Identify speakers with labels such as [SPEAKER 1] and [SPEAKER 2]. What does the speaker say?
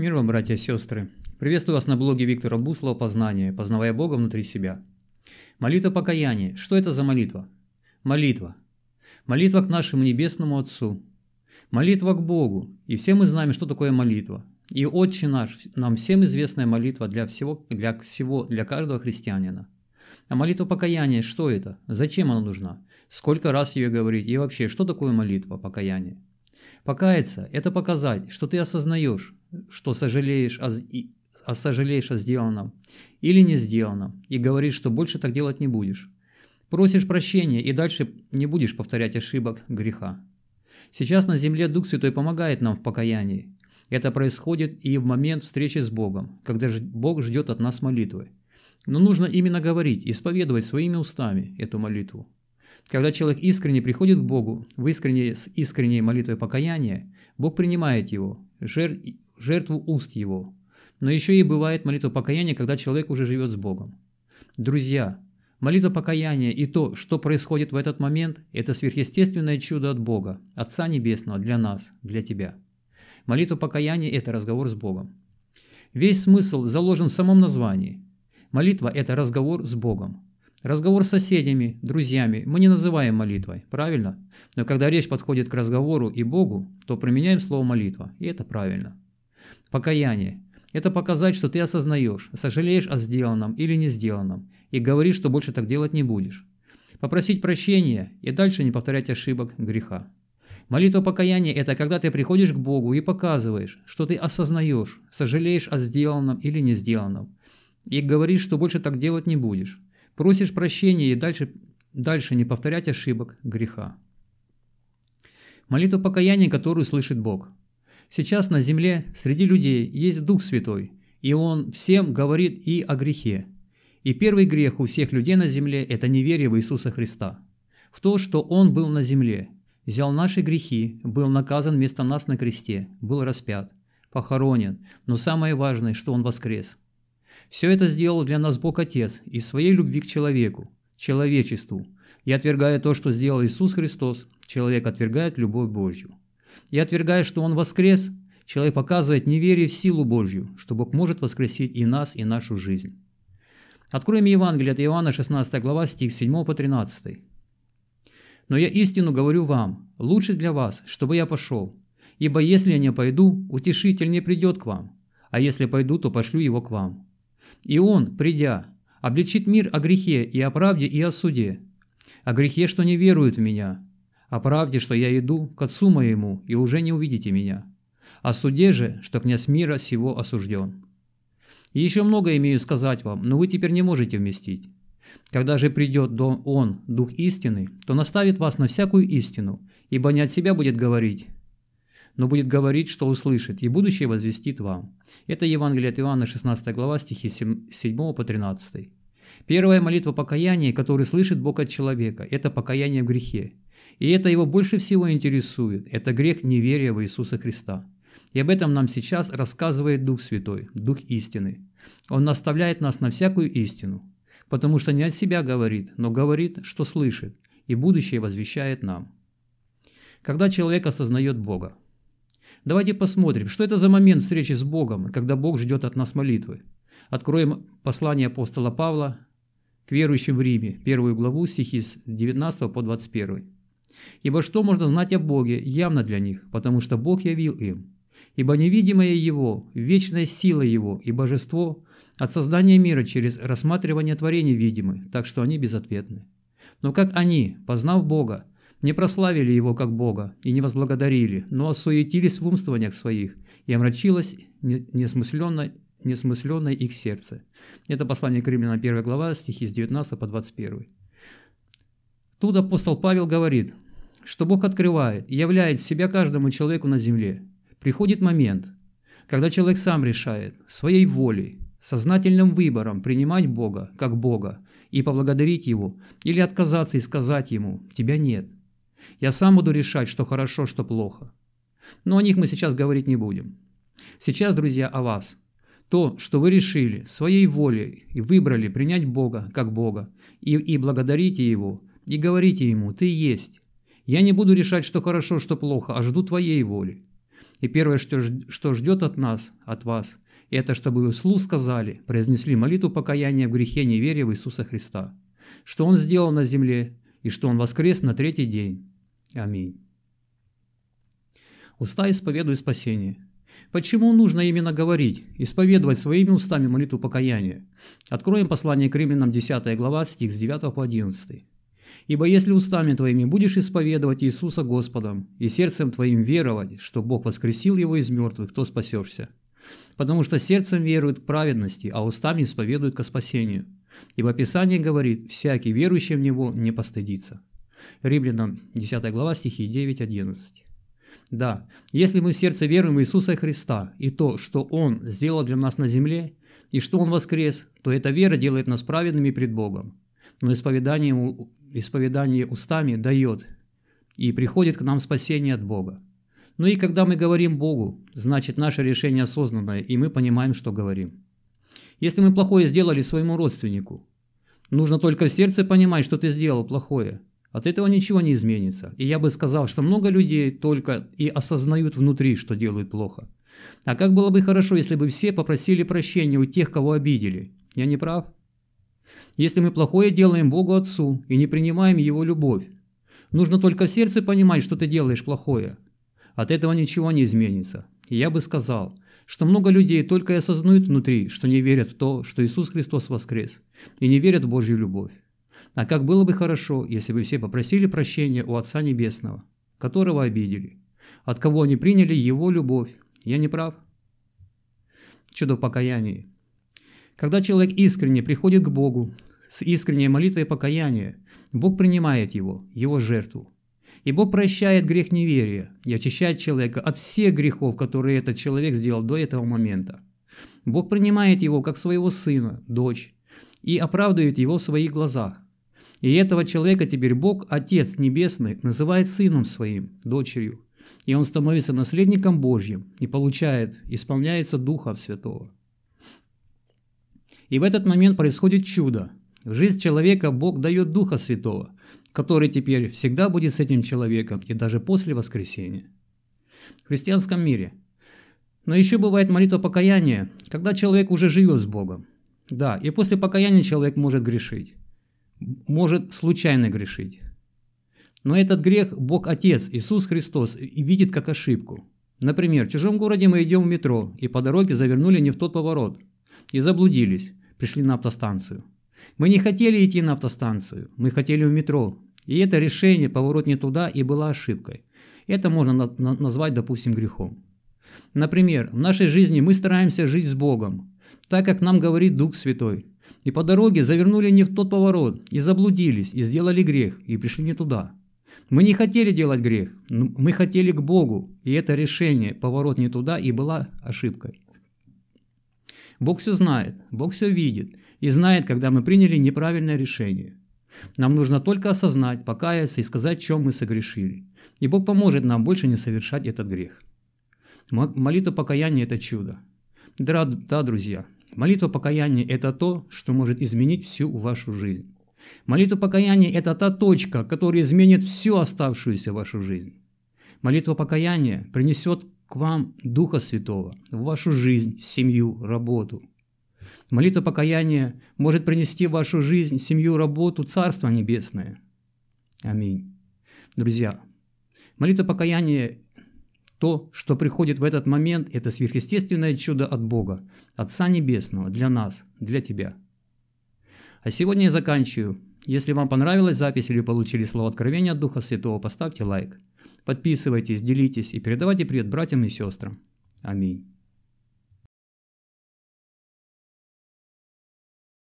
[SPEAKER 1] Мир вам, братья и сестры! Приветствую вас на блоге Виктора Буслова «Познание. Познавая Бога внутри себя». Молитва покаяния. Что это за молитва? Молитва. Молитва к нашему Небесному Отцу. Молитва к Богу. И все мы знаем, что такое молитва. И Отче наш, нам всем известная молитва для всего, для всего, для каждого христианина. А молитва покаяния, что это? Зачем она нужна? Сколько раз ее говорить? И вообще, что такое молитва покаяния? Покаяться – это показать, что ты осознаешь, что сожалеешь о, о сожалеешь о сделанном или не сделанном, и говоришь, что больше так делать не будешь. Просишь прощения и дальше не будешь повторять ошибок греха. Сейчас на земле Дух Святой помогает нам в покаянии. Это происходит и в момент встречи с Богом, когда Бог ждет от нас молитвы. Но нужно именно говорить, исповедовать своими устами эту молитву. Когда человек искренне приходит к Богу, в искренне, с искренней молитвой покаяния, Бог принимает его, жертв, жертву уст его. Но еще и бывает молитва покаяния, когда человек уже живет с Богом. Друзья, молитва покаяния и то, что происходит в этот момент, это сверхъестественное чудо от Бога, Отца Небесного для нас, для тебя. Молитва покаяния – это разговор с Богом. Весь смысл заложен в самом названии. Молитва – это разговор с Богом. Разговор с соседями, друзьями мы не называем молитвой, правильно? Но когда речь подходит к разговору и Богу, то применяем слово «молитва», и это правильно. Покаяние. Это показать, что ты осознаешь, сожалеешь о сделанном или не сделанном, и говоришь, что больше так делать не будешь. Попросить прощения и дальше не повторять ошибок, греха. Молитва покаяния – это когда ты приходишь к Богу и показываешь, что ты осознаешь, сожалеешь о сделанном или не сделанном, и говоришь, что больше так делать не будешь. Просишь прощения и дальше, дальше не повторять ошибок, греха. Молитва покаяния, которую слышит Бог – Сейчас на земле среди людей есть Дух Святой, и Он всем говорит и о грехе. И первый грех у всех людей на земле – это неверие в Иисуса Христа. В то, что Он был на земле, взял наши грехи, был наказан вместо нас на кресте, был распят, похоронен, но самое важное, что Он воскрес. Все это сделал для нас Бог Отец из своей любви к человеку, человечеству. Я отвергаю то, что сделал Иисус Христос, человек отвергает любовь Божью. Я отвергаю, что Он воскрес. Человек показывает неверие в силу Божью, что Бог может воскресить и нас, и нашу жизнь. Откроем Евангелие от Иоанна, 16 глава, стих 7 по 13. «Но я истину говорю вам, лучше для вас, чтобы я пошел, ибо если я не пойду, утешитель не придет к вам, а если пойду, то пошлю его к вам. И он, придя, обличит мир о грехе и о правде и о суде, о грехе, что не веруют в меня, Оправьте, что я иду к отцу моему, и уже не увидите меня. О суде же, что князь мира сего осужден. И еще много имею сказать вам, но вы теперь не можете вместить. Когда же придет дом Он, Дух истины, то наставит вас на всякую истину, ибо не от себя будет говорить, но будет говорить, что услышит, и будущее возвестит вам. Это Евангелие от Иоанна, 16 глава, стихи 7 по 13. Первая молитва покаяния, которую слышит Бог от человека, это покаяние в грехе. И это его больше всего интересует. Это грех неверия в Иисуса Христа. И об этом нам сейчас рассказывает Дух Святой, Дух истины. Он наставляет нас на всякую истину, потому что не от себя говорит, но говорит, что слышит, и будущее возвещает нам. Когда человек осознает Бога. Давайте посмотрим, что это за момент встречи с Богом, когда Бог ждет от нас молитвы. Откроем послание апостола Павла к верующим в Риме, первую главу, стихи с 19 по 21. Ибо что можно знать о Боге, явно для них, потому что Бог явил им. Ибо невидимое Его, вечная сила Его и Божество от создания мира через рассматривание творений видимы, так что они безответны. Но как они, познав Бога, не прославили Его как Бога и не возблагодарили, но осуетились в умствованиях своих, и омрачилось несмысленное несмысленное их сердце. Это послание к Римлянам 1 глава, стихи с 19 по 21. Тут апостол Павел говорит, что Бог открывает и являет себя каждому человеку на земле. Приходит момент, когда человек сам решает своей волей, сознательным выбором принимать Бога как Бога и поблагодарить Его, или отказаться и сказать Ему «Тебя нет». Я сам буду решать, что хорошо, что плохо. Но о них мы сейчас говорить не будем. Сейчас, друзья, о вас. То, что вы решили своей волей и выбрали принять Бога как Бога и, и благодарите Его, и говорите ему, ты есть. Я не буду решать, что хорошо, что плохо, а жду твоей воли. И первое, что ждет от нас, от вас, это чтобы вы вслух сказали, произнесли молитву покаяния в грехе неверия в Иисуса Христа, что Он сделал на земле и что Он воскрес на третий день. Аминь. Уста исповедуй спасение. Почему нужно именно говорить, исповедовать своими устами молитву покаяния? Откроем послание к римлянам 10 глава, стих с 9 по 11. Ибо если устами твоими будешь исповедовать Иисуса Господом, и сердцем твоим веровать, что Бог воскресил его из мертвых, то спасешься. Потому что сердцем веруют к праведности, а устами исповедуют ко спасению. Ибо Писание говорит, всякий верующий в Него не постыдится. Римлянам 10 глава стихи 9-11. Да, если мы в сердце веруем в Иисуса Христа и то, что Он сделал для нас на земле, и что Он воскрес, то эта вера делает нас праведными пред Богом но исповедание, исповедание устами дает, и приходит к нам спасение от Бога. Ну и когда мы говорим Богу, значит наше решение осознанное, и мы понимаем, что говорим. Если мы плохое сделали своему родственнику, нужно только в сердце понимать, что ты сделал плохое. От этого ничего не изменится. И я бы сказал, что много людей только и осознают внутри, что делают плохо. А как было бы хорошо, если бы все попросили прощения у тех, кого обидели? Я не прав? если мы плохое делаем Богу Отцу и не принимаем Его любовь. Нужно только в сердце понимать, что ты делаешь плохое. От этого ничего не изменится. И я бы сказал, что много людей только и осознают внутри, что не верят в то, что Иисус Христос воскрес, и не верят в Божью любовь. А как было бы хорошо, если бы все попросили прощения у Отца Небесного, которого обидели, от кого они приняли Его любовь. Я не прав? Чудо покаяния. Когда человек искренне приходит к Богу с искренней молитвой и покаянием, Бог принимает его, его жертву. И Бог прощает грех неверия и очищает человека от всех грехов, которые этот человек сделал до этого момента. Бог принимает его как своего сына, дочь, и оправдывает его в своих глазах. И этого человека теперь Бог, Отец Небесный, называет сыном своим, дочерью. И он становится наследником Божьим и получает, исполняется Духа Святого. И в этот момент происходит чудо. В жизнь человека Бог дает Духа Святого, который теперь всегда будет с этим человеком и даже после воскресения. В христианском мире. Но еще бывает молитва покаяния, когда человек уже живет с Богом. Да, и после покаяния человек может грешить. Может случайно грешить. Но этот грех Бог Отец, Иисус Христос, видит как ошибку. Например, в чужом городе мы идем в метро, и по дороге завернули не в тот поворот, и заблудились пришли на автостанцию. Мы не хотели идти на автостанцию, мы хотели в метро. И это решение, поворот не туда, и была ошибкой. Это можно на на назвать, допустим, грехом. Например, в нашей жизни мы стараемся жить с Богом, так как нам говорит Дух Святой. И по дороге завернули не в тот поворот, и заблудились, и сделали грех, и пришли не туда. Мы не хотели делать грех, мы хотели к Богу, и это решение, поворот не туда, и была ошибкой. Бог все знает, Бог все видит и знает, когда мы приняли неправильное решение. Нам нужно только осознать, покаяться и сказать, в чем мы согрешили. И Бог поможет нам больше не совершать этот грех. Молитва покаяния – это чудо. Да, да, друзья, молитва покаяния – это то, что может изменить всю вашу жизнь. Молитва покаяния – это та точка, которая изменит всю оставшуюся вашу жизнь. Молитва покаяния принесет к вам Духа Святого, в вашу жизнь, семью, работу. Молитва покаяния может принести в вашу жизнь, семью, работу, Царство Небесное. Аминь. Друзья, молитва покаяния то, что приходит в этот момент, это сверхъестественное чудо от Бога, Отца Небесного, для нас, для тебя. А сегодня я заканчиваю если вам понравилась запись или получили слово откровения от Духа Святого, поставьте лайк. Подписывайтесь, делитесь и передавайте привет братьям и сестрам. Аминь.